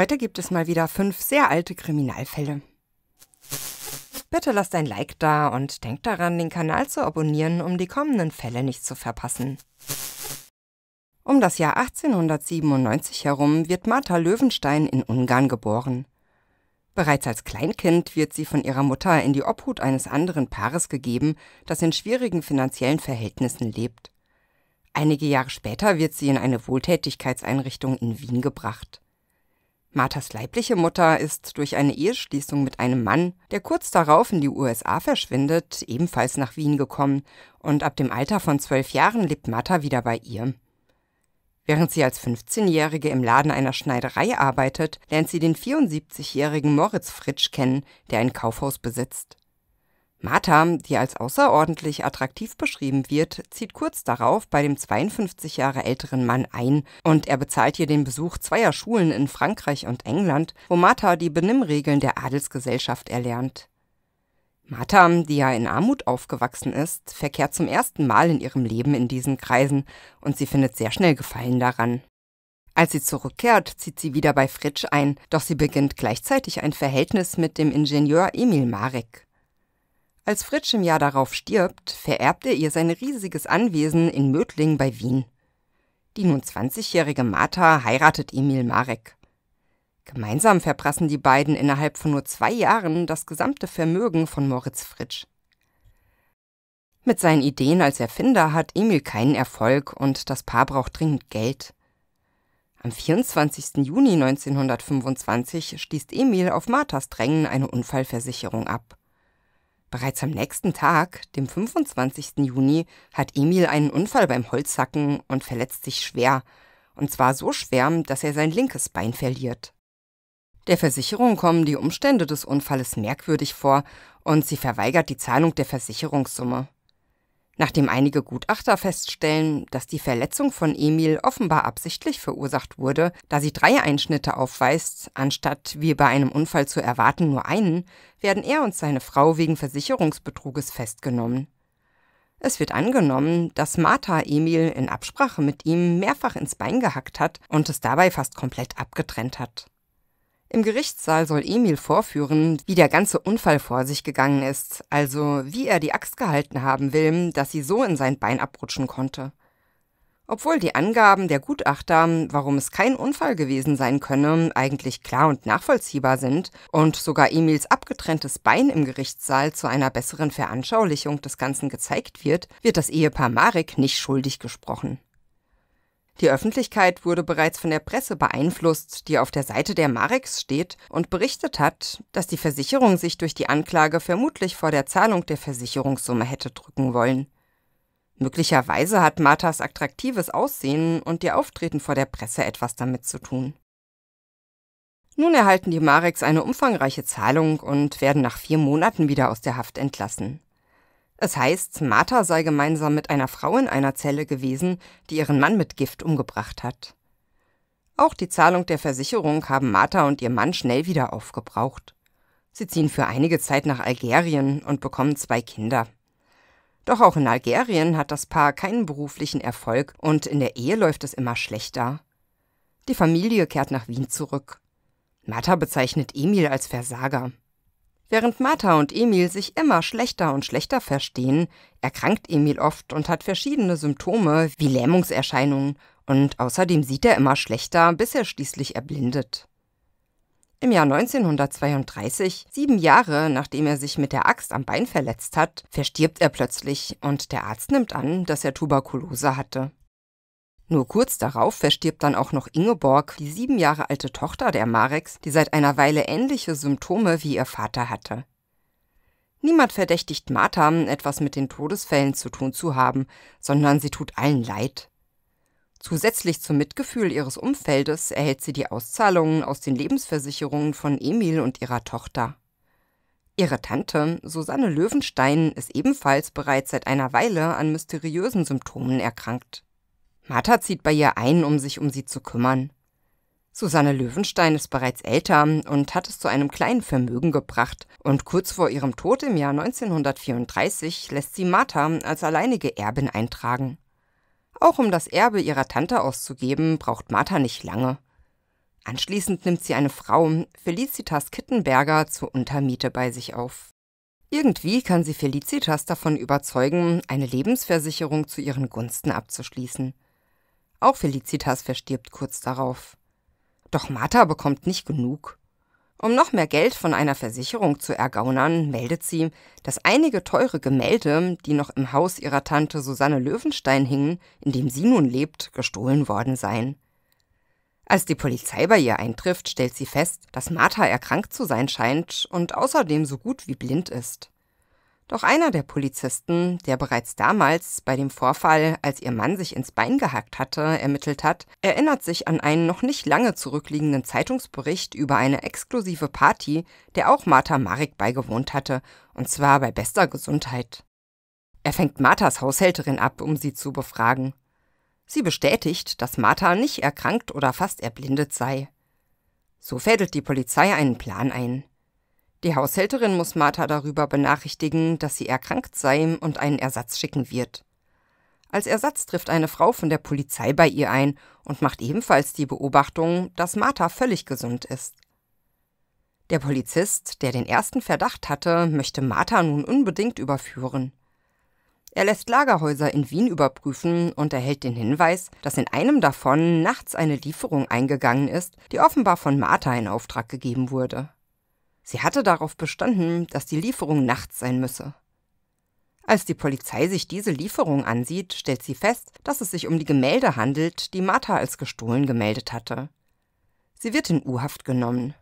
Heute gibt es mal wieder fünf sehr alte Kriminalfälle. Bitte lasst ein Like da und denkt daran, den Kanal zu abonnieren, um die kommenden Fälle nicht zu verpassen. Um das Jahr 1897 herum wird Martha Löwenstein in Ungarn geboren. Bereits als Kleinkind wird sie von ihrer Mutter in die Obhut eines anderen Paares gegeben, das in schwierigen finanziellen Verhältnissen lebt. Einige Jahre später wird sie in eine Wohltätigkeitseinrichtung in Wien gebracht. Marthas leibliche Mutter ist durch eine Eheschließung mit einem Mann, der kurz darauf in die USA verschwindet, ebenfalls nach Wien gekommen und ab dem Alter von zwölf Jahren lebt Martha wieder bei ihr. Während sie als 15-Jährige im Laden einer Schneiderei arbeitet, lernt sie den 74-jährigen Moritz Fritsch kennen, der ein Kaufhaus besitzt. Martha, die als außerordentlich attraktiv beschrieben wird, zieht kurz darauf bei dem 52 Jahre älteren Mann ein und er bezahlt ihr den Besuch zweier Schulen in Frankreich und England, wo Martha die Benimmregeln der Adelsgesellschaft erlernt. Martha, die ja in Armut aufgewachsen ist, verkehrt zum ersten Mal in ihrem Leben in diesen Kreisen und sie findet sehr schnell Gefallen daran. Als sie zurückkehrt, zieht sie wieder bei Fritsch ein, doch sie beginnt gleichzeitig ein Verhältnis mit dem Ingenieur Emil Marek. Als Fritsch im Jahr darauf stirbt, vererbt er ihr sein riesiges Anwesen in Mödling bei Wien. Die nun 20-jährige Martha heiratet Emil Marek. Gemeinsam verprassen die beiden innerhalb von nur zwei Jahren das gesamte Vermögen von Moritz Fritsch. Mit seinen Ideen als Erfinder hat Emil keinen Erfolg und das Paar braucht dringend Geld. Am 24. Juni 1925 schließt Emil auf Marthas Drängen eine Unfallversicherung ab. Bereits am nächsten Tag, dem 25. Juni, hat Emil einen Unfall beim Holzhacken und verletzt sich schwer, und zwar so schwer, dass er sein linkes Bein verliert. Der Versicherung kommen die Umstände des Unfalles merkwürdig vor und sie verweigert die Zahlung der Versicherungssumme. Nachdem einige Gutachter feststellen, dass die Verletzung von Emil offenbar absichtlich verursacht wurde, da sie drei Einschnitte aufweist, anstatt wie bei einem Unfall zu erwarten nur einen, werden er und seine Frau wegen Versicherungsbetruges festgenommen. Es wird angenommen, dass Martha Emil in Absprache mit ihm mehrfach ins Bein gehackt hat und es dabei fast komplett abgetrennt hat. Im Gerichtssaal soll Emil vorführen, wie der ganze Unfall vor sich gegangen ist, also wie er die Axt gehalten haben will, dass sie so in sein Bein abrutschen konnte. Obwohl die Angaben der Gutachter, warum es kein Unfall gewesen sein könne, eigentlich klar und nachvollziehbar sind und sogar Emils abgetrenntes Bein im Gerichtssaal zu einer besseren Veranschaulichung des Ganzen gezeigt wird, wird das Ehepaar Marek nicht schuldig gesprochen. Die Öffentlichkeit wurde bereits von der Presse beeinflusst, die auf der Seite der Marex steht und berichtet hat, dass die Versicherung sich durch die Anklage vermutlich vor der Zahlung der Versicherungssumme hätte drücken wollen. Möglicherweise hat Marthas attraktives Aussehen und ihr Auftreten vor der Presse etwas damit zu tun. Nun erhalten die Marex eine umfangreiche Zahlung und werden nach vier Monaten wieder aus der Haft entlassen. Es heißt, Martha sei gemeinsam mit einer Frau in einer Zelle gewesen, die ihren Mann mit Gift umgebracht hat. Auch die Zahlung der Versicherung haben Martha und ihr Mann schnell wieder aufgebraucht. Sie ziehen für einige Zeit nach Algerien und bekommen zwei Kinder. Doch auch in Algerien hat das Paar keinen beruflichen Erfolg und in der Ehe läuft es immer schlechter. Die Familie kehrt nach Wien zurück. Martha bezeichnet Emil als Versager. Während Martha und Emil sich immer schlechter und schlechter verstehen, erkrankt Emil oft und hat verschiedene Symptome wie Lähmungserscheinungen und außerdem sieht er immer schlechter, bis er schließlich erblindet. Im Jahr 1932, sieben Jahre nachdem er sich mit der Axt am Bein verletzt hat, verstirbt er plötzlich und der Arzt nimmt an, dass er Tuberkulose hatte. Nur kurz darauf verstirbt dann auch noch Ingeborg, die sieben Jahre alte Tochter der Mareks, die seit einer Weile ähnliche Symptome wie ihr Vater hatte. Niemand verdächtigt Martha, etwas mit den Todesfällen zu tun zu haben, sondern sie tut allen leid. Zusätzlich zum Mitgefühl ihres Umfeldes erhält sie die Auszahlungen aus den Lebensversicherungen von Emil und ihrer Tochter. Ihre Tante, Susanne Löwenstein, ist ebenfalls bereits seit einer Weile an mysteriösen Symptomen erkrankt. Martha zieht bei ihr ein, um sich um sie zu kümmern. Susanne Löwenstein ist bereits älter und hat es zu einem kleinen Vermögen gebracht. Und kurz vor ihrem Tod im Jahr 1934 lässt sie Martha als alleinige Erbin eintragen. Auch um das Erbe ihrer Tante auszugeben, braucht Martha nicht lange. Anschließend nimmt sie eine Frau, Felicitas Kittenberger, zur Untermiete bei sich auf. Irgendwie kann sie Felicitas davon überzeugen, eine Lebensversicherung zu ihren Gunsten abzuschließen. Auch Felicitas verstirbt kurz darauf. Doch Martha bekommt nicht genug. Um noch mehr Geld von einer Versicherung zu ergaunern, meldet sie, dass einige teure Gemälde, die noch im Haus ihrer Tante Susanne Löwenstein hingen, in dem sie nun lebt, gestohlen worden seien. Als die Polizei bei ihr eintrifft, stellt sie fest, dass Martha erkrankt zu sein scheint und außerdem so gut wie blind ist. Doch einer der Polizisten, der bereits damals bei dem Vorfall, als ihr Mann sich ins Bein gehackt hatte, ermittelt hat, erinnert sich an einen noch nicht lange zurückliegenden Zeitungsbericht über eine exklusive Party, der auch Martha Marek beigewohnt hatte, und zwar bei bester Gesundheit. Er fängt Marthas Haushälterin ab, um sie zu befragen. Sie bestätigt, dass Martha nicht erkrankt oder fast erblindet sei. So fädelt die Polizei einen Plan ein. Die Haushälterin muss Martha darüber benachrichtigen, dass sie erkrankt sei und einen Ersatz schicken wird. Als Ersatz trifft eine Frau von der Polizei bei ihr ein und macht ebenfalls die Beobachtung, dass Martha völlig gesund ist. Der Polizist, der den ersten Verdacht hatte, möchte Martha nun unbedingt überführen. Er lässt Lagerhäuser in Wien überprüfen und erhält den Hinweis, dass in einem davon nachts eine Lieferung eingegangen ist, die offenbar von Martha in Auftrag gegeben wurde. Sie hatte darauf bestanden, dass die Lieferung nachts sein müsse. Als die Polizei sich diese Lieferung ansieht, stellt sie fest, dass es sich um die Gemälde handelt, die Martha als gestohlen gemeldet hatte. Sie wird in U-Haft genommen.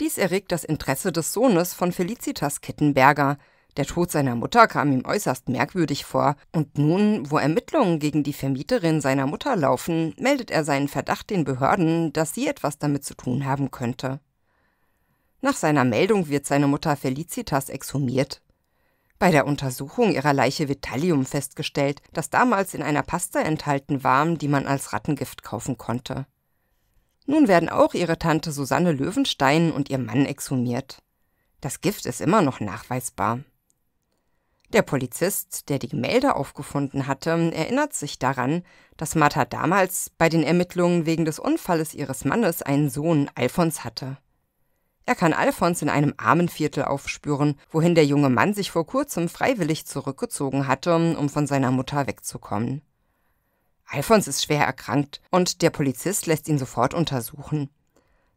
Dies erregt das Interesse des Sohnes von Felicitas Kittenberger. Der Tod seiner Mutter kam ihm äußerst merkwürdig vor, und nun, wo Ermittlungen gegen die Vermieterin seiner Mutter laufen, meldet er seinen Verdacht den Behörden, dass sie etwas damit zu tun haben könnte. Nach seiner Meldung wird seine Mutter Felicitas exhumiert. Bei der Untersuchung ihrer Leiche wird Thallium festgestellt, das damals in einer Pasta enthalten war, die man als Rattengift kaufen konnte. Nun werden auch ihre Tante Susanne Löwenstein und ihr Mann exhumiert. Das Gift ist immer noch nachweisbar. Der Polizist, der die Gemälde aufgefunden hatte, erinnert sich daran, dass Martha damals bei den Ermittlungen wegen des Unfalles ihres Mannes einen Sohn Alfons hatte. Er kann Alfons in einem Armenviertel aufspüren, wohin der junge Mann sich vor kurzem freiwillig zurückgezogen hatte, um von seiner Mutter wegzukommen. Alfons ist schwer erkrankt und der Polizist lässt ihn sofort untersuchen.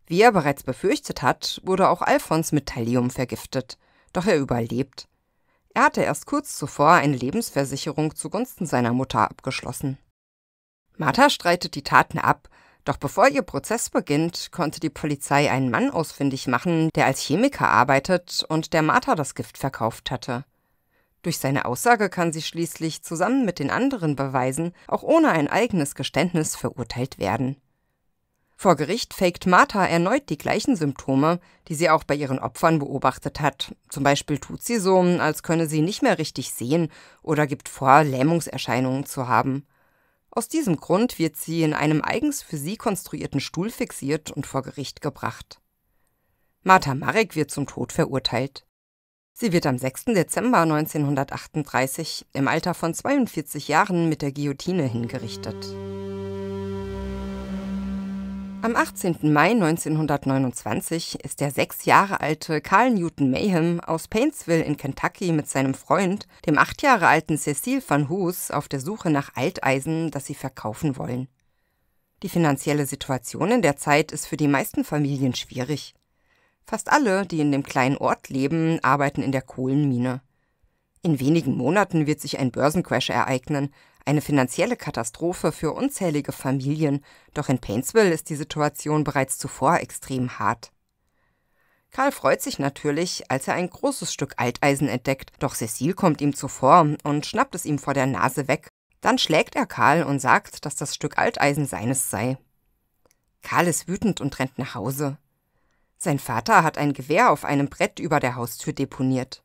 Wie er bereits befürchtet hat, wurde auch Alfons mit Thallium vergiftet, doch er überlebt. Er hatte erst kurz zuvor eine Lebensversicherung zugunsten seiner Mutter abgeschlossen. Martha streitet die Taten ab doch bevor ihr Prozess beginnt, konnte die Polizei einen Mann ausfindig machen, der als Chemiker arbeitet und der Martha das Gift verkauft hatte. Durch seine Aussage kann sie schließlich zusammen mit den anderen Beweisen auch ohne ein eigenes Geständnis verurteilt werden. Vor Gericht faked Martha erneut die gleichen Symptome, die sie auch bei ihren Opfern beobachtet hat. Zum Beispiel tut sie so, als könne sie nicht mehr richtig sehen oder gibt vor, Lähmungserscheinungen zu haben. Aus diesem Grund wird sie in einem eigens für sie konstruierten Stuhl fixiert und vor Gericht gebracht. Martha Marek wird zum Tod verurteilt. Sie wird am 6. Dezember 1938 im Alter von 42 Jahren mit der Guillotine hingerichtet. Am 18. Mai 1929 ist der sechs Jahre alte Carl Newton Mayhem aus Paintsville in Kentucky mit seinem Freund, dem acht Jahre alten Cecil van Hoos, auf der Suche nach Alteisen, das sie verkaufen wollen. Die finanzielle Situation in der Zeit ist für die meisten Familien schwierig. Fast alle, die in dem kleinen Ort leben, arbeiten in der Kohlenmine. In wenigen Monaten wird sich ein Börsencrash ereignen, eine finanzielle Katastrophe für unzählige Familien, doch in Paintsville ist die Situation bereits zuvor extrem hart. Karl freut sich natürlich, als er ein großes Stück Alteisen entdeckt, doch Cecile kommt ihm zuvor und schnappt es ihm vor der Nase weg. Dann schlägt er Karl und sagt, dass das Stück Alteisen seines sei. Karl ist wütend und rennt nach Hause. Sein Vater hat ein Gewehr auf einem Brett über der Haustür deponiert.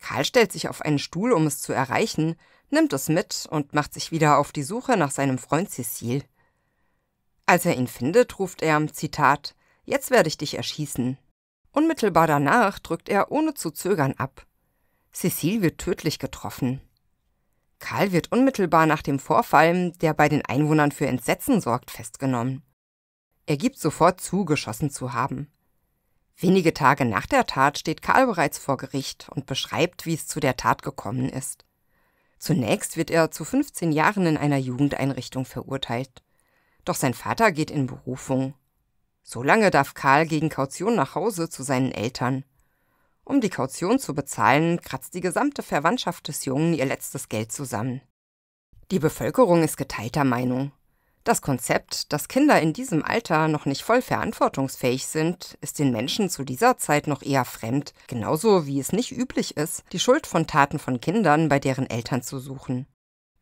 Karl stellt sich auf einen Stuhl, um es zu erreichen, nimmt es mit und macht sich wieder auf die Suche nach seinem Freund Cecil. Als er ihn findet, ruft er, Zitat, Jetzt werde ich dich erschießen. Unmittelbar danach drückt er ohne zu zögern ab. Cecil wird tödlich getroffen. Karl wird unmittelbar nach dem Vorfall, der bei den Einwohnern für Entsetzen sorgt, festgenommen. Er gibt sofort zu, geschossen zu haben. Wenige Tage nach der Tat steht Karl bereits vor Gericht und beschreibt, wie es zu der Tat gekommen ist. Zunächst wird er zu 15 Jahren in einer Jugendeinrichtung verurteilt. Doch sein Vater geht in Berufung. So lange darf Karl gegen Kaution nach Hause zu seinen Eltern. Um die Kaution zu bezahlen, kratzt die gesamte Verwandtschaft des Jungen ihr letztes Geld zusammen. Die Bevölkerung ist geteilter Meinung. Das Konzept, dass Kinder in diesem Alter noch nicht voll verantwortungsfähig sind, ist den Menschen zu dieser Zeit noch eher fremd, genauso wie es nicht üblich ist, die Schuld von Taten von Kindern bei deren Eltern zu suchen.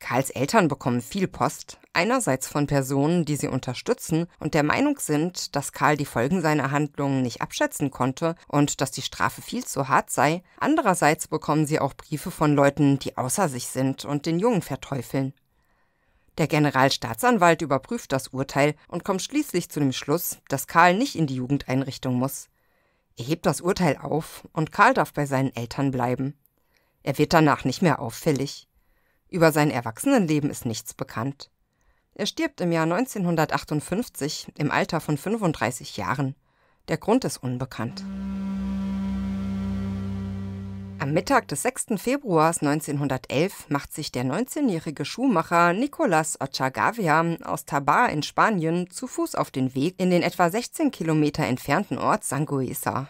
Karls Eltern bekommen viel Post, einerseits von Personen, die sie unterstützen und der Meinung sind, dass Karl die Folgen seiner Handlungen nicht abschätzen konnte und dass die Strafe viel zu hart sei, andererseits bekommen sie auch Briefe von Leuten, die außer sich sind und den Jungen verteufeln. Der Generalstaatsanwalt überprüft das Urteil und kommt schließlich zu dem Schluss, dass Karl nicht in die Jugendeinrichtung muss. Er hebt das Urteil auf und Karl darf bei seinen Eltern bleiben. Er wird danach nicht mehr auffällig. Über sein Erwachsenenleben ist nichts bekannt. Er stirbt im Jahr 1958 im Alter von 35 Jahren. Der Grund ist unbekannt. Am Mittag des 6. Februars 1911 macht sich der 19-jährige Schuhmacher Nicolas Ochagavia aus Tabar in Spanien zu Fuß auf den Weg in den etwa 16 Kilometer entfernten Ort Sanguesa.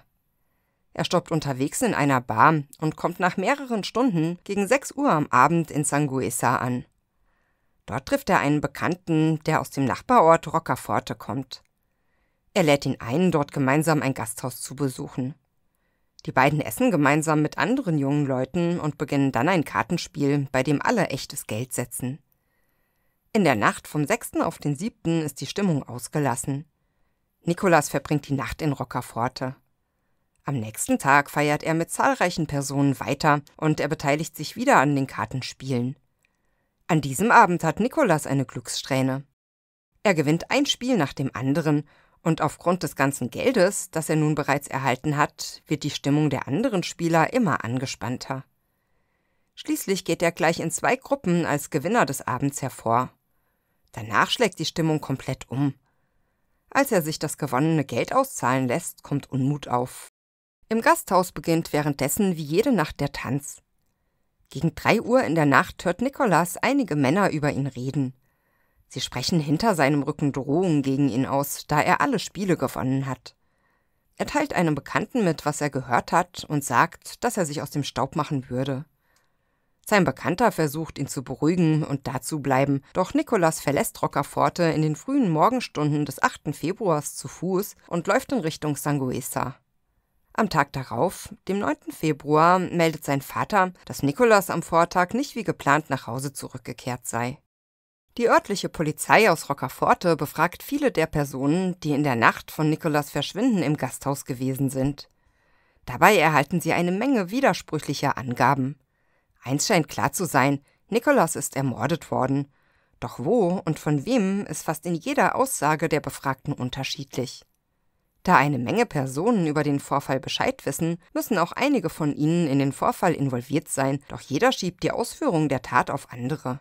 Er stoppt unterwegs in einer Bar und kommt nach mehreren Stunden gegen 6 Uhr am Abend in Sanguesa an. Dort trifft er einen Bekannten, der aus dem Nachbarort Roccaforte kommt. Er lädt ihn ein, dort gemeinsam ein Gasthaus zu besuchen. Die beiden essen gemeinsam mit anderen jungen Leuten und beginnen dann ein Kartenspiel, bei dem alle echtes Geld setzen. In der Nacht vom 6. auf den 7. ist die Stimmung ausgelassen. Nikolas verbringt die Nacht in Rockerforte. Am nächsten Tag feiert er mit zahlreichen Personen weiter und er beteiligt sich wieder an den Kartenspielen. An diesem Abend hat Nikolas eine Glückssträhne. Er gewinnt ein Spiel nach dem anderen und aufgrund des ganzen Geldes, das er nun bereits erhalten hat, wird die Stimmung der anderen Spieler immer angespannter. Schließlich geht er gleich in zwei Gruppen als Gewinner des Abends hervor. Danach schlägt die Stimmung komplett um. Als er sich das gewonnene Geld auszahlen lässt, kommt Unmut auf. Im Gasthaus beginnt währenddessen wie jede Nacht der Tanz. Gegen drei Uhr in der Nacht hört Nikolas einige Männer über ihn reden. Sie sprechen hinter seinem Rücken Drohungen gegen ihn aus, da er alle Spiele gewonnen hat. Er teilt einem Bekannten mit, was er gehört hat und sagt, dass er sich aus dem Staub machen würde. Sein Bekannter versucht, ihn zu beruhigen und dazu bleiben, doch Nikolas verlässt Rockerforte in den frühen Morgenstunden des 8. Februars zu Fuß und läuft in Richtung Sanguesa. Am Tag darauf, dem 9. Februar, meldet sein Vater, dass Nikolas am Vortag nicht wie geplant nach Hause zurückgekehrt sei. Die örtliche Polizei aus Rockerforte befragt viele der Personen, die in der Nacht von Nikolas Verschwinden im Gasthaus gewesen sind. Dabei erhalten sie eine Menge widersprüchlicher Angaben. Eins scheint klar zu sein, Nikolas ist ermordet worden. Doch wo und von wem ist fast in jeder Aussage der Befragten unterschiedlich. Da eine Menge Personen über den Vorfall Bescheid wissen, müssen auch einige von ihnen in den Vorfall involviert sein, doch jeder schiebt die Ausführung der Tat auf andere.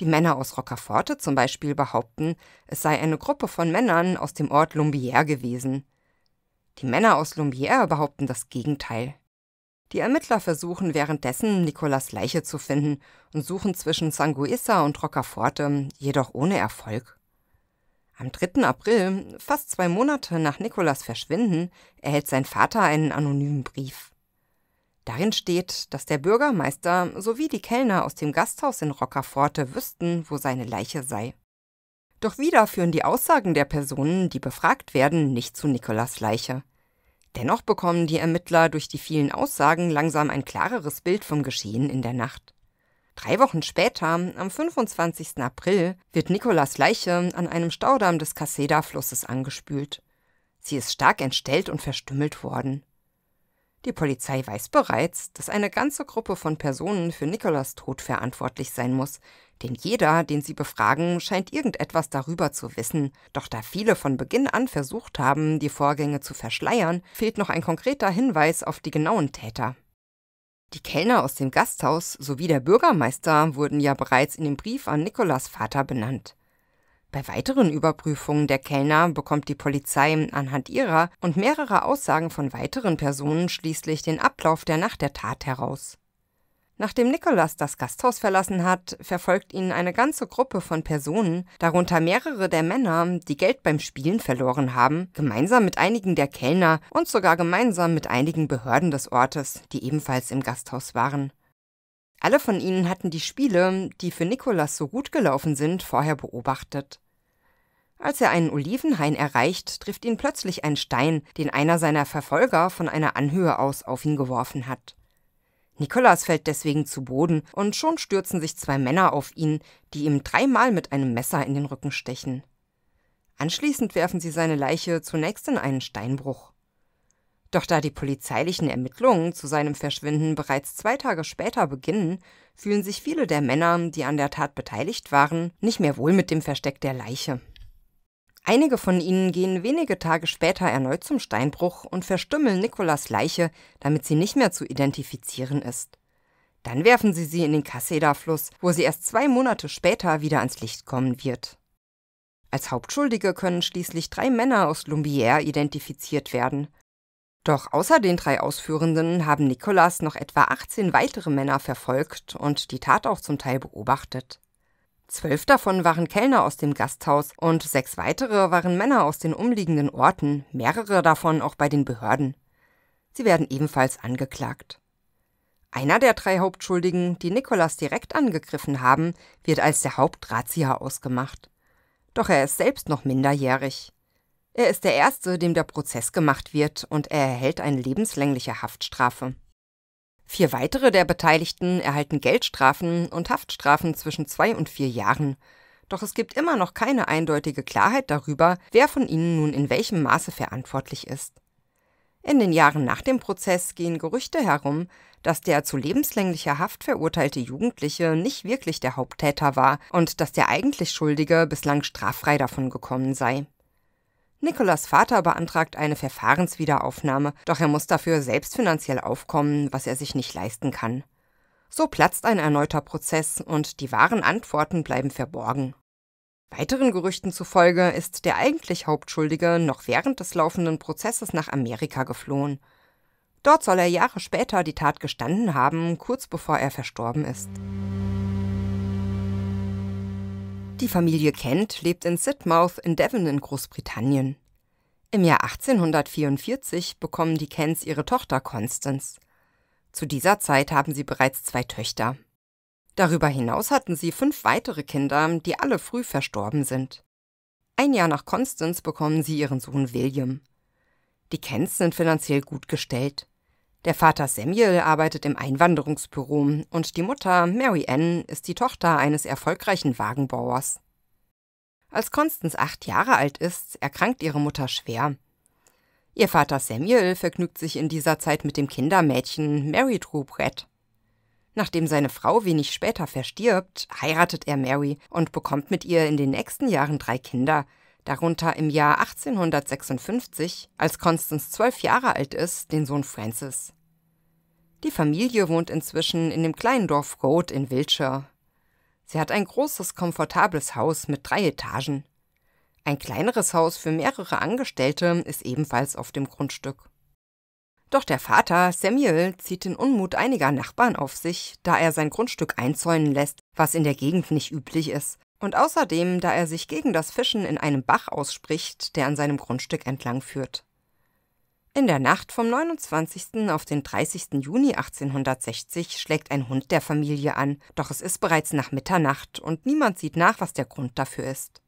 Die Männer aus Roccaforte zum Beispiel behaupten, es sei eine Gruppe von Männern aus dem Ort Lumbier gewesen. Die Männer aus Lumbier behaupten das Gegenteil. Die Ermittler versuchen währenddessen, Nicolas Leiche zu finden und suchen zwischen Sanguissa und Roccaforte, jedoch ohne Erfolg. Am 3. April, fast zwei Monate nach Nicolas Verschwinden, erhält sein Vater einen anonymen Brief. Darin steht, dass der Bürgermeister sowie die Kellner aus dem Gasthaus in Rockerforte wüssten, wo seine Leiche sei. Doch wieder führen die Aussagen der Personen, die befragt werden, nicht zu Nikolas Leiche. Dennoch bekommen die Ermittler durch die vielen Aussagen langsam ein klareres Bild vom Geschehen in der Nacht. Drei Wochen später, am 25. April, wird Nikolas Leiche an einem Staudamm des casseda flusses angespült. Sie ist stark entstellt und verstümmelt worden. Die Polizei weiß bereits, dass eine ganze Gruppe von Personen für Nikolas Tod verantwortlich sein muss, denn jeder, den sie befragen, scheint irgendetwas darüber zu wissen. Doch da viele von Beginn an versucht haben, die Vorgänge zu verschleiern, fehlt noch ein konkreter Hinweis auf die genauen Täter. Die Kellner aus dem Gasthaus sowie der Bürgermeister wurden ja bereits in dem Brief an Nikolas Vater benannt. Bei weiteren Überprüfungen der Kellner bekommt die Polizei anhand ihrer und mehrerer Aussagen von weiteren Personen schließlich den Ablauf der Nacht der Tat heraus. Nachdem Nikolas das Gasthaus verlassen hat, verfolgt ihn eine ganze Gruppe von Personen, darunter mehrere der Männer, die Geld beim Spielen verloren haben, gemeinsam mit einigen der Kellner und sogar gemeinsam mit einigen Behörden des Ortes, die ebenfalls im Gasthaus waren. Alle von ihnen hatten die Spiele, die für Nikolas so gut gelaufen sind, vorher beobachtet. Als er einen Olivenhain erreicht, trifft ihn plötzlich ein Stein, den einer seiner Verfolger von einer Anhöhe aus auf ihn geworfen hat. Nikolas fällt deswegen zu Boden und schon stürzen sich zwei Männer auf ihn, die ihm dreimal mit einem Messer in den Rücken stechen. Anschließend werfen sie seine Leiche zunächst in einen Steinbruch. Doch da die polizeilichen Ermittlungen zu seinem Verschwinden bereits zwei Tage später beginnen, fühlen sich viele der Männer, die an der Tat beteiligt waren, nicht mehr wohl mit dem Versteck der Leiche. Einige von ihnen gehen wenige Tage später erneut zum Steinbruch und verstümmeln Nikolas Leiche, damit sie nicht mehr zu identifizieren ist. Dann werfen sie sie in den casseda fluss wo sie erst zwei Monate später wieder ans Licht kommen wird. Als Hauptschuldige können schließlich drei Männer aus Lumbière identifiziert werden. Doch außer den drei Ausführenden haben Nikolas noch etwa 18 weitere Männer verfolgt und die Tat auch zum Teil beobachtet. Zwölf davon waren Kellner aus dem Gasthaus und sechs weitere waren Männer aus den umliegenden Orten, mehrere davon auch bei den Behörden. Sie werden ebenfalls angeklagt. Einer der drei Hauptschuldigen, die Nikolas direkt angegriffen haben, wird als der Hauptdrahtzieher ausgemacht. Doch er ist selbst noch minderjährig. Er ist der Erste, dem der Prozess gemacht wird und er erhält eine lebenslängliche Haftstrafe. Vier weitere der Beteiligten erhalten Geldstrafen und Haftstrafen zwischen zwei und vier Jahren. Doch es gibt immer noch keine eindeutige Klarheit darüber, wer von ihnen nun in welchem Maße verantwortlich ist. In den Jahren nach dem Prozess gehen Gerüchte herum, dass der zu lebenslänglicher Haft verurteilte Jugendliche nicht wirklich der Haupttäter war und dass der eigentlich Schuldige bislang straffrei davon gekommen sei. Nikolas Vater beantragt eine Verfahrenswiederaufnahme, doch er muss dafür selbst finanziell aufkommen, was er sich nicht leisten kann. So platzt ein erneuter Prozess und die wahren Antworten bleiben verborgen. Weiteren Gerüchten zufolge ist der eigentlich Hauptschuldige noch während des laufenden Prozesses nach Amerika geflohen. Dort soll er Jahre später die Tat gestanden haben, kurz bevor er verstorben ist. Die Familie Kent lebt in Sidmouth in Devon in Großbritannien. Im Jahr 1844 bekommen die Kents ihre Tochter Constance. Zu dieser Zeit haben sie bereits zwei Töchter. Darüber hinaus hatten sie fünf weitere Kinder, die alle früh verstorben sind. Ein Jahr nach Constance bekommen sie ihren Sohn William. Die Kents sind finanziell gut gestellt. Der Vater Samuel arbeitet im Einwanderungsbüro und die Mutter Mary Ann ist die Tochter eines erfolgreichen Wagenbauers. Als Constance acht Jahre alt ist, erkrankt ihre Mutter schwer. Ihr Vater Samuel vergnügt sich in dieser Zeit mit dem Kindermädchen Mary Drew Brett. Nachdem seine Frau wenig später verstirbt, heiratet er Mary und bekommt mit ihr in den nächsten Jahren drei Kinder, darunter im Jahr 1856, als Constance zwölf Jahre alt ist, den Sohn Francis. Die Familie wohnt inzwischen in dem kleinen Dorf Goat in Wiltshire. Sie hat ein großes, komfortables Haus mit drei Etagen. Ein kleineres Haus für mehrere Angestellte ist ebenfalls auf dem Grundstück. Doch der Vater, Samuel, zieht den Unmut einiger Nachbarn auf sich, da er sein Grundstück einzäunen lässt, was in der Gegend nicht üblich ist, und außerdem, da er sich gegen das Fischen in einem Bach ausspricht, der an seinem Grundstück entlang führt. In der Nacht vom 29. auf den 30. Juni 1860 schlägt ein Hund der Familie an, doch es ist bereits nach Mitternacht und niemand sieht nach, was der Grund dafür ist.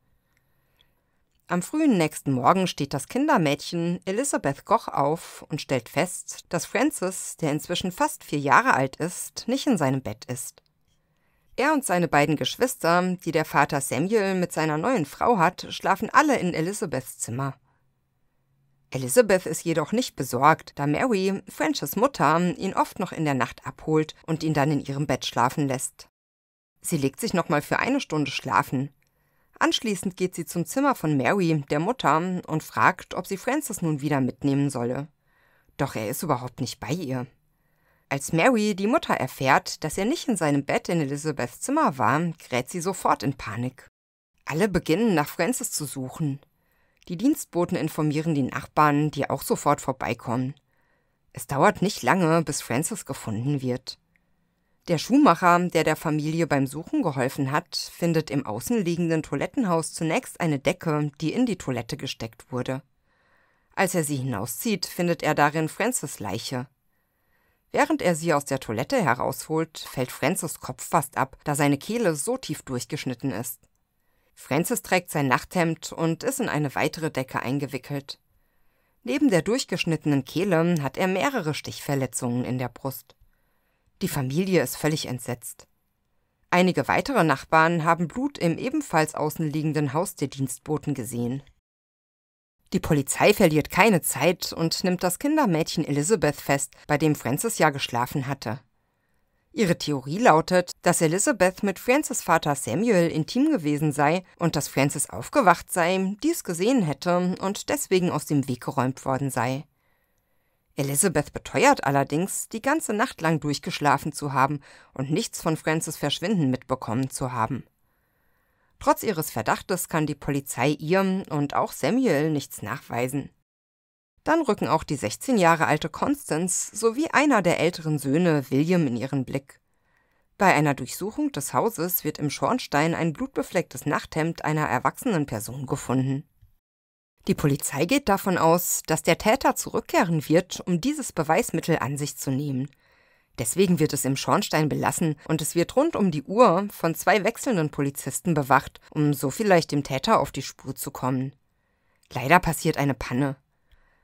Am frühen nächsten Morgen steht das Kindermädchen Elisabeth Goch auf und stellt fest, dass Francis, der inzwischen fast vier Jahre alt ist, nicht in seinem Bett ist. Er und seine beiden Geschwister, die der Vater Samuel mit seiner neuen Frau hat, schlafen alle in Elizabeths Zimmer. Elizabeth ist jedoch nicht besorgt, da Mary, Frances Mutter, ihn oft noch in der Nacht abholt und ihn dann in ihrem Bett schlafen lässt. Sie legt sich nochmal für eine Stunde schlafen. Anschließend geht sie zum Zimmer von Mary, der Mutter, und fragt, ob sie Frances nun wieder mitnehmen solle. Doch er ist überhaupt nicht bei ihr. Als Mary, die Mutter, erfährt, dass er nicht in seinem Bett in Elizabeths Zimmer war, gerät sie sofort in Panik. Alle beginnen nach Francis zu suchen. Die Dienstboten informieren die Nachbarn, die auch sofort vorbeikommen. Es dauert nicht lange, bis Francis gefunden wird. Der Schuhmacher, der der Familie beim Suchen geholfen hat, findet im außenliegenden Toilettenhaus zunächst eine Decke, die in die Toilette gesteckt wurde. Als er sie hinauszieht, findet er darin Francis Leiche. Während er sie aus der Toilette herausholt, fällt Francis Kopf fast ab, da seine Kehle so tief durchgeschnitten ist. Francis trägt sein Nachthemd und ist in eine weitere Decke eingewickelt. Neben der durchgeschnittenen Kehle hat er mehrere Stichverletzungen in der Brust. Die Familie ist völlig entsetzt. Einige weitere Nachbarn haben Blut im ebenfalls außenliegenden Haus der Dienstboten gesehen. Die Polizei verliert keine Zeit und nimmt das Kindermädchen Elizabeth fest, bei dem Francis ja geschlafen hatte. Ihre Theorie lautet, dass Elizabeth mit Francis Vater Samuel intim gewesen sei und dass Francis aufgewacht sei, dies gesehen hätte und deswegen aus dem Weg geräumt worden sei. Elizabeth beteuert allerdings, die ganze Nacht lang durchgeschlafen zu haben und nichts von Francis Verschwinden mitbekommen zu haben. Trotz ihres Verdachtes kann die Polizei ihrem und auch Samuel nichts nachweisen. Dann rücken auch die 16 Jahre alte Constance sowie einer der älteren Söhne William in ihren Blick. Bei einer Durchsuchung des Hauses wird im Schornstein ein blutbeflecktes Nachthemd einer erwachsenen Person gefunden. Die Polizei geht davon aus, dass der Täter zurückkehren wird, um dieses Beweismittel an sich zu nehmen. Deswegen wird es im Schornstein belassen und es wird rund um die Uhr von zwei wechselnden Polizisten bewacht, um so vielleicht dem Täter auf die Spur zu kommen. Leider passiert eine Panne.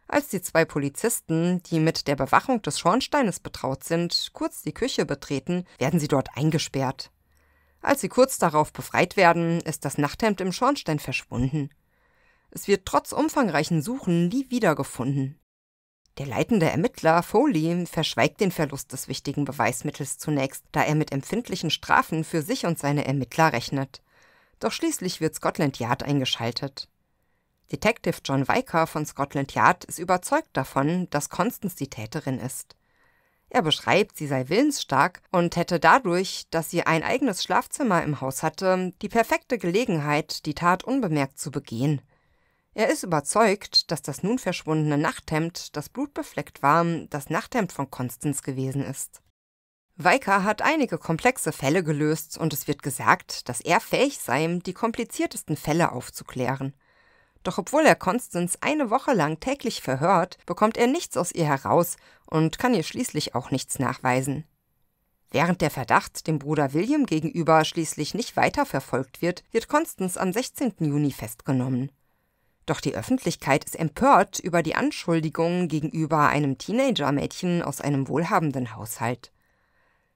Als die zwei Polizisten, die mit der Bewachung des Schornsteines betraut sind, kurz die Küche betreten, werden sie dort eingesperrt. Als sie kurz darauf befreit werden, ist das Nachthemd im Schornstein verschwunden. Es wird trotz umfangreichen Suchen nie wiedergefunden. Der leitende Ermittler Foley verschweigt den Verlust des wichtigen Beweismittels zunächst, da er mit empfindlichen Strafen für sich und seine Ermittler rechnet. Doch schließlich wird Scotland Yard eingeschaltet. Detective John Weicker von Scotland Yard ist überzeugt davon, dass Constance die Täterin ist. Er beschreibt, sie sei willensstark und hätte dadurch, dass sie ein eigenes Schlafzimmer im Haus hatte, die perfekte Gelegenheit, die Tat unbemerkt zu begehen. Er ist überzeugt, dass das nun verschwundene Nachthemd das blutbefleckt war, das Nachthemd von Konstanz gewesen ist. Weicker hat einige komplexe Fälle gelöst und es wird gesagt, dass er fähig sei, die kompliziertesten Fälle aufzuklären. Doch obwohl er Konstanz eine Woche lang täglich verhört, bekommt er nichts aus ihr heraus und kann ihr schließlich auch nichts nachweisen. Während der Verdacht dem Bruder William gegenüber schließlich nicht weiterverfolgt wird, wird Konstanz am 16. Juni festgenommen. Doch die Öffentlichkeit ist empört über die Anschuldigungen gegenüber einem Teenager-Mädchen aus einem wohlhabenden Haushalt.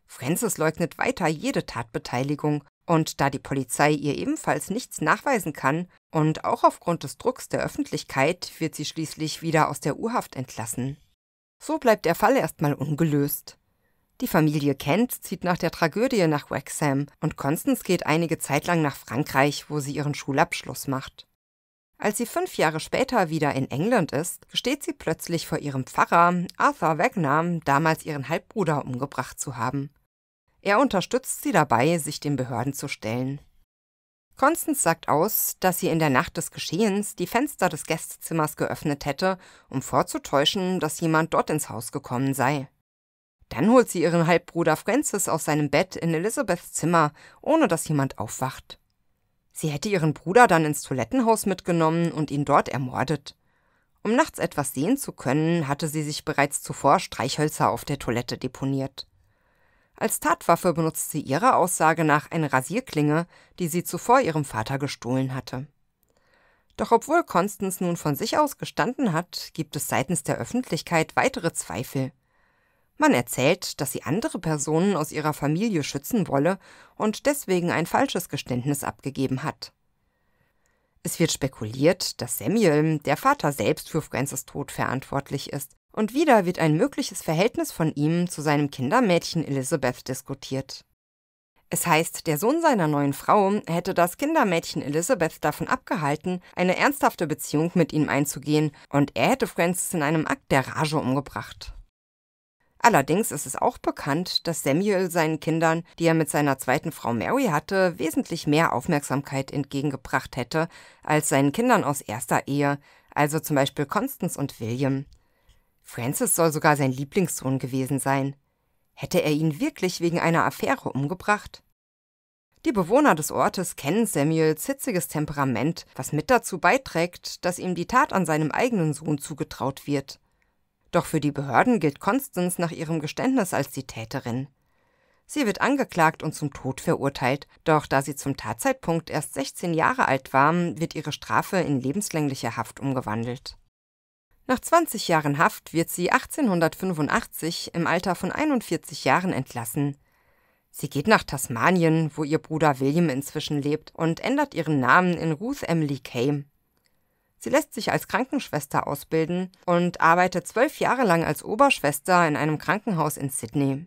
Francis leugnet weiter jede Tatbeteiligung, und da die Polizei ihr ebenfalls nichts nachweisen kann und auch aufgrund des Drucks der Öffentlichkeit wird sie schließlich wieder aus der Urhaft entlassen. So bleibt der Fall erstmal ungelöst. Die Familie Kent zieht nach der Tragödie nach Wrexham und Constance geht einige Zeit lang nach Frankreich, wo sie ihren Schulabschluss macht. Als sie fünf Jahre später wieder in England ist, gesteht sie plötzlich vor ihrem Pfarrer Arthur Wagner, damals ihren Halbbruder umgebracht zu haben. Er unterstützt sie dabei, sich den Behörden zu stellen. Constance sagt aus, dass sie in der Nacht des Geschehens die Fenster des Gästezimmers geöffnet hätte, um vorzutäuschen, dass jemand dort ins Haus gekommen sei. Dann holt sie ihren Halbbruder Francis aus seinem Bett in Elizabeths Zimmer, ohne dass jemand aufwacht. Sie hätte ihren Bruder dann ins Toilettenhaus mitgenommen und ihn dort ermordet. Um nachts etwas sehen zu können, hatte sie sich bereits zuvor Streichhölzer auf der Toilette deponiert. Als Tatwaffe benutzt sie ihrer Aussage nach eine Rasierklinge, die sie zuvor ihrem Vater gestohlen hatte. Doch obwohl Constance nun von sich aus gestanden hat, gibt es seitens der Öffentlichkeit weitere Zweifel. Man erzählt, dass sie andere Personen aus ihrer Familie schützen wolle und deswegen ein falsches Geständnis abgegeben hat. Es wird spekuliert, dass Samuel, der Vater selbst, für Francis Tod verantwortlich ist, und wieder wird ein mögliches Verhältnis von ihm zu seinem Kindermädchen Elizabeth diskutiert. Es heißt, der Sohn seiner neuen Frau hätte das Kindermädchen Elizabeth davon abgehalten, eine ernsthafte Beziehung mit ihm einzugehen, und er hätte Francis in einem Akt der Rage umgebracht. Allerdings ist es auch bekannt, dass Samuel seinen Kindern, die er mit seiner zweiten Frau Mary hatte, wesentlich mehr Aufmerksamkeit entgegengebracht hätte als seinen Kindern aus erster Ehe, also zum Beispiel Constance und William. Francis soll sogar sein Lieblingssohn gewesen sein. Hätte er ihn wirklich wegen einer Affäre umgebracht? Die Bewohner des Ortes kennen Samuels hitziges Temperament, was mit dazu beiträgt, dass ihm die Tat an seinem eigenen Sohn zugetraut wird. Doch für die Behörden gilt Constance nach ihrem Geständnis als die Täterin. Sie wird angeklagt und zum Tod verurteilt, doch da sie zum Tatzeitpunkt erst 16 Jahre alt war, wird ihre Strafe in lebenslängliche Haft umgewandelt. Nach 20 Jahren Haft wird sie 1885 im Alter von 41 Jahren entlassen. Sie geht nach Tasmanien, wo ihr Bruder William inzwischen lebt, und ändert ihren Namen in Ruth Emily Kay. Sie lässt sich als Krankenschwester ausbilden und arbeitet zwölf Jahre lang als Oberschwester in einem Krankenhaus in Sydney.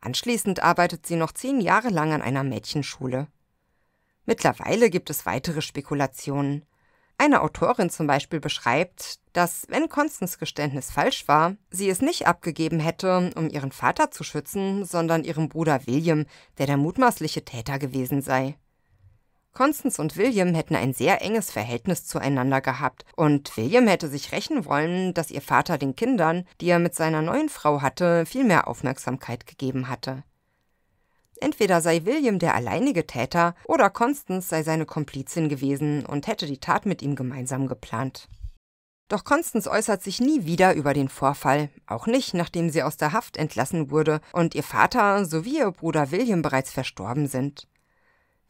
Anschließend arbeitet sie noch zehn Jahre lang an einer Mädchenschule. Mittlerweile gibt es weitere Spekulationen. Eine Autorin zum Beispiel beschreibt, dass wenn Constance Geständnis falsch war, sie es nicht abgegeben hätte, um ihren Vater zu schützen, sondern ihrem Bruder William, der der mutmaßliche Täter gewesen sei. Constance und William hätten ein sehr enges Verhältnis zueinander gehabt und William hätte sich rächen wollen, dass ihr Vater den Kindern, die er mit seiner neuen Frau hatte, viel mehr Aufmerksamkeit gegeben hatte. Entweder sei William der alleinige Täter oder Constance sei seine Komplizin gewesen und hätte die Tat mit ihm gemeinsam geplant. Doch Constance äußert sich nie wieder über den Vorfall, auch nicht, nachdem sie aus der Haft entlassen wurde und ihr Vater sowie ihr Bruder William bereits verstorben sind.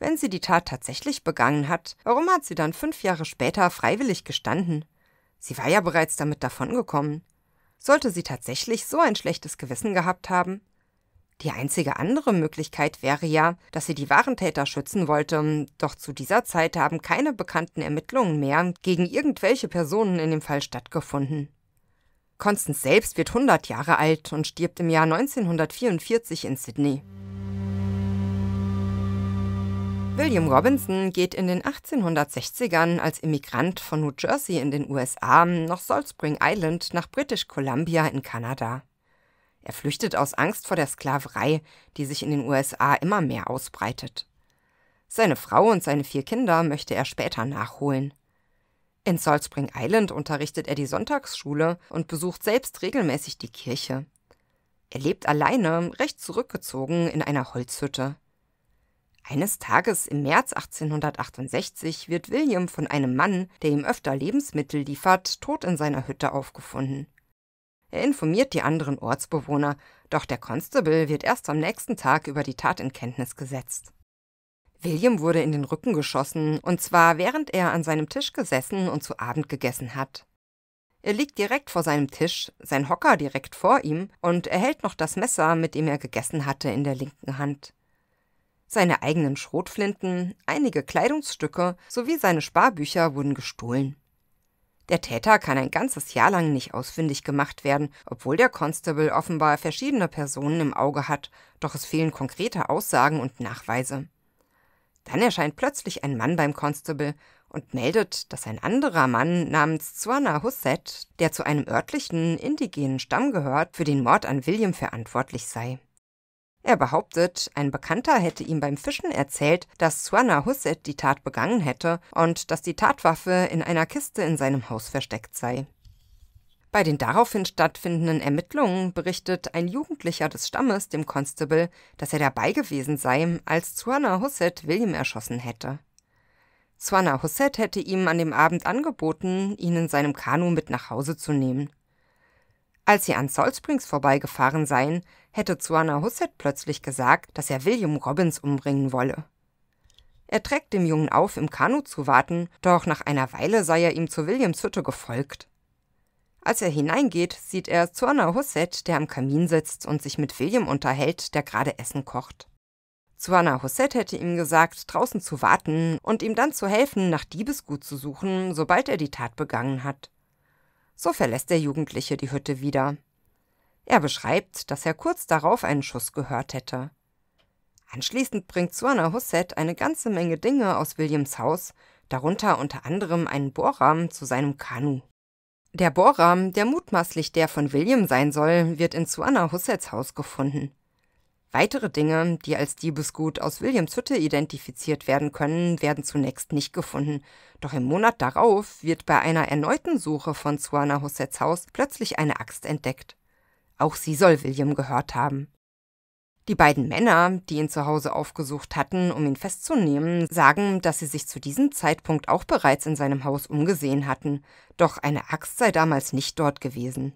Wenn sie die Tat tatsächlich begangen hat, warum hat sie dann fünf Jahre später freiwillig gestanden? Sie war ja bereits damit davongekommen. Sollte sie tatsächlich so ein schlechtes Gewissen gehabt haben? Die einzige andere Möglichkeit wäre ja, dass sie die wahren Täter schützen wollte, doch zu dieser Zeit haben keine bekannten Ermittlungen mehr gegen irgendwelche Personen in dem Fall stattgefunden. Constance selbst wird 100 Jahre alt und stirbt im Jahr 1944 in Sydney. William Robinson geht in den 1860ern als Immigrant von New Jersey in den USA nach Salt Spring Island nach British Columbia in Kanada. Er flüchtet aus Angst vor der Sklaverei, die sich in den USA immer mehr ausbreitet. Seine Frau und seine vier Kinder möchte er später nachholen. In Salt Spring Island unterrichtet er die Sonntagsschule und besucht selbst regelmäßig die Kirche. Er lebt alleine, recht zurückgezogen, in einer Holzhütte. Eines Tages im März 1868 wird William von einem Mann, der ihm öfter Lebensmittel liefert, tot in seiner Hütte aufgefunden. Er informiert die anderen Ortsbewohner, doch der Constable wird erst am nächsten Tag über die Tat in Kenntnis gesetzt. William wurde in den Rücken geschossen, und zwar während er an seinem Tisch gesessen und zu Abend gegessen hat. Er liegt direkt vor seinem Tisch, sein Hocker direkt vor ihm, und er hält noch das Messer, mit dem er gegessen hatte, in der linken Hand. Seine eigenen Schrotflinten, einige Kleidungsstücke sowie seine Sparbücher wurden gestohlen. Der Täter kann ein ganzes Jahr lang nicht ausfindig gemacht werden, obwohl der Constable offenbar verschiedene Personen im Auge hat, doch es fehlen konkrete Aussagen und Nachweise. Dann erscheint plötzlich ein Mann beim Constable und meldet, dass ein anderer Mann namens Zwana Husset, der zu einem örtlichen indigenen Stamm gehört, für den Mord an William verantwortlich sei. Er behauptet, ein Bekannter hätte ihm beim Fischen erzählt, dass Swana Husset die Tat begangen hätte und dass die Tatwaffe in einer Kiste in seinem Haus versteckt sei. Bei den daraufhin stattfindenden Ermittlungen berichtet ein Jugendlicher des Stammes dem Constable, dass er dabei gewesen sei, als Swana Husset William erschossen hätte. Swana Husset hätte ihm an dem Abend angeboten, ihn in seinem Kanu mit nach Hause zu nehmen. Als sie an Salt Springs vorbeigefahren seien, hätte Zuana Husset plötzlich gesagt, dass er William Robbins umbringen wolle. Er trägt dem Jungen auf, im Kanu zu warten, doch nach einer Weile sei er ihm zu Williams Hütte gefolgt. Als er hineingeht, sieht er Zuana Husset, der am Kamin sitzt und sich mit William unterhält, der gerade Essen kocht. Zuana Husset hätte ihm gesagt, draußen zu warten und ihm dann zu helfen, nach Diebesgut zu suchen, sobald er die Tat begangen hat. So verlässt der Jugendliche die Hütte wieder. Er beschreibt, dass er kurz darauf einen Schuss gehört hätte. Anschließend bringt Suana Husset eine ganze Menge Dinge aus Williams Haus, darunter unter anderem einen Bohrrahmen zu seinem Kanu. Der Bohrrahmen, der mutmaßlich der von William sein soll, wird in Suana Hussets Haus gefunden. Weitere Dinge, die als Diebesgut aus Williams Hütte identifiziert werden können, werden zunächst nicht gefunden. Doch im Monat darauf wird bei einer erneuten Suche von Suana Hussets Haus plötzlich eine Axt entdeckt. Auch sie soll William gehört haben. Die beiden Männer, die ihn zu Hause aufgesucht hatten, um ihn festzunehmen, sagen, dass sie sich zu diesem Zeitpunkt auch bereits in seinem Haus umgesehen hatten, doch eine Axt sei damals nicht dort gewesen.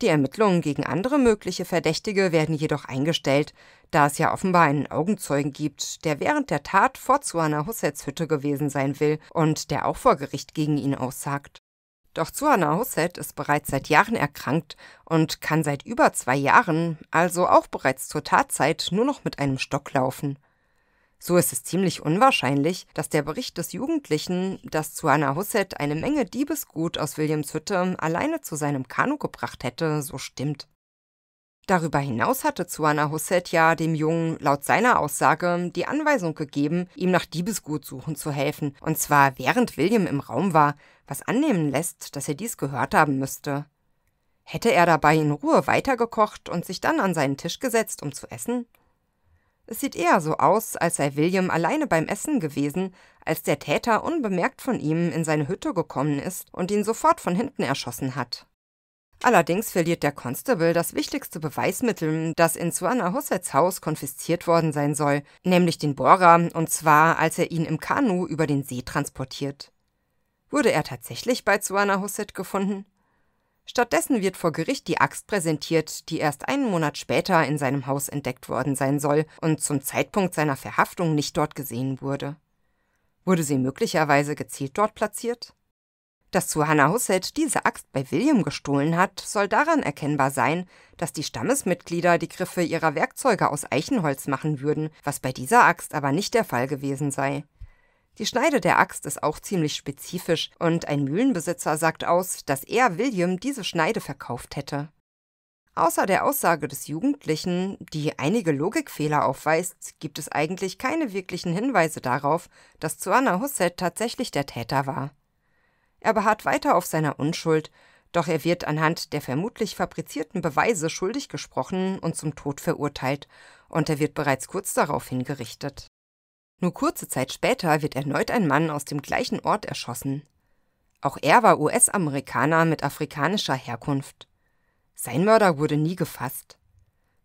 Die Ermittlungen gegen andere mögliche Verdächtige werden jedoch eingestellt, da es ja offenbar einen Augenzeugen gibt, der während der Tat vor Suana Hussets Hütte gewesen sein will und der auch vor Gericht gegen ihn aussagt. Doch Suana Husset ist bereits seit Jahren erkrankt und kann seit über zwei Jahren, also auch bereits zur Tatzeit, nur noch mit einem Stock laufen. So ist es ziemlich unwahrscheinlich, dass der Bericht des Jugendlichen, dass Suana Husset eine Menge Diebesgut aus Williams Hütte alleine zu seinem Kanu gebracht hätte, so stimmt. Darüber hinaus hatte Zuana Hossetia dem Jungen laut seiner Aussage die Anweisung gegeben, ihm nach Diebesgut suchen zu helfen, und zwar während William im Raum war, was annehmen lässt, dass er dies gehört haben müsste. Hätte er dabei in Ruhe weitergekocht und sich dann an seinen Tisch gesetzt, um zu essen? Es sieht eher so aus, als sei William alleine beim Essen gewesen, als der Täter unbemerkt von ihm in seine Hütte gekommen ist und ihn sofort von hinten erschossen hat. Allerdings verliert der Constable das wichtigste Beweismittel, das in Suana Hussets Haus konfisziert worden sein soll, nämlich den Bohrer, und zwar als er ihn im Kanu über den See transportiert. Wurde er tatsächlich bei Suana Husset gefunden? Stattdessen wird vor Gericht die Axt präsentiert, die erst einen Monat später in seinem Haus entdeckt worden sein soll und zum Zeitpunkt seiner Verhaftung nicht dort gesehen wurde. Wurde sie möglicherweise gezielt dort platziert? Dass Suhanna Husset diese Axt bei William gestohlen hat, soll daran erkennbar sein, dass die Stammesmitglieder die Griffe ihrer Werkzeuge aus Eichenholz machen würden, was bei dieser Axt aber nicht der Fall gewesen sei. Die Schneide der Axt ist auch ziemlich spezifisch und ein Mühlenbesitzer sagt aus, dass er William diese Schneide verkauft hätte. Außer der Aussage des Jugendlichen, die einige Logikfehler aufweist, gibt es eigentlich keine wirklichen Hinweise darauf, dass Zuanna Husset tatsächlich der Täter war. Er beharrt weiter auf seiner Unschuld, doch er wird anhand der vermutlich fabrizierten Beweise schuldig gesprochen und zum Tod verurteilt, und er wird bereits kurz darauf hingerichtet. Nur kurze Zeit später wird erneut ein Mann aus dem gleichen Ort erschossen. Auch er war US-Amerikaner mit afrikanischer Herkunft. Sein Mörder wurde nie gefasst.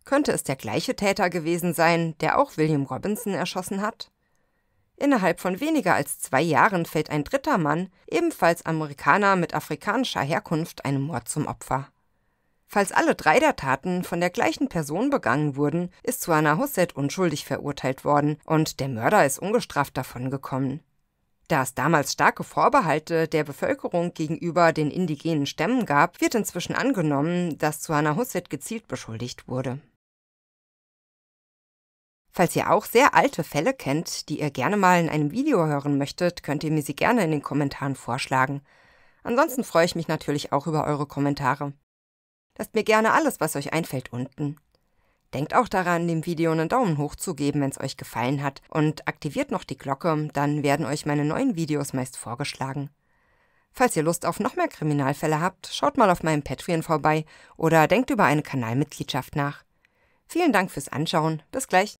Könnte es der gleiche Täter gewesen sein, der auch William Robinson erschossen hat? Innerhalb von weniger als zwei Jahren fällt ein dritter Mann, ebenfalls Amerikaner mit afrikanischer Herkunft, einem Mord zum Opfer. Falls alle drei der Taten von der gleichen Person begangen wurden, ist Suana Husset unschuldig verurteilt worden und der Mörder ist ungestraft davongekommen. Da es damals starke Vorbehalte der Bevölkerung gegenüber den indigenen Stämmen gab, wird inzwischen angenommen, dass Suana Husset gezielt beschuldigt wurde. Falls ihr auch sehr alte Fälle kennt, die ihr gerne mal in einem Video hören möchtet, könnt ihr mir sie gerne in den Kommentaren vorschlagen. Ansonsten freue ich mich natürlich auch über eure Kommentare. Lasst mir gerne alles, was euch einfällt, unten. Denkt auch daran, dem Video einen Daumen hoch zu geben, wenn es euch gefallen hat, und aktiviert noch die Glocke, dann werden euch meine neuen Videos meist vorgeschlagen. Falls ihr Lust auf noch mehr Kriminalfälle habt, schaut mal auf meinem Patreon vorbei oder denkt über eine Kanalmitgliedschaft nach. Vielen Dank fürs Anschauen, bis gleich.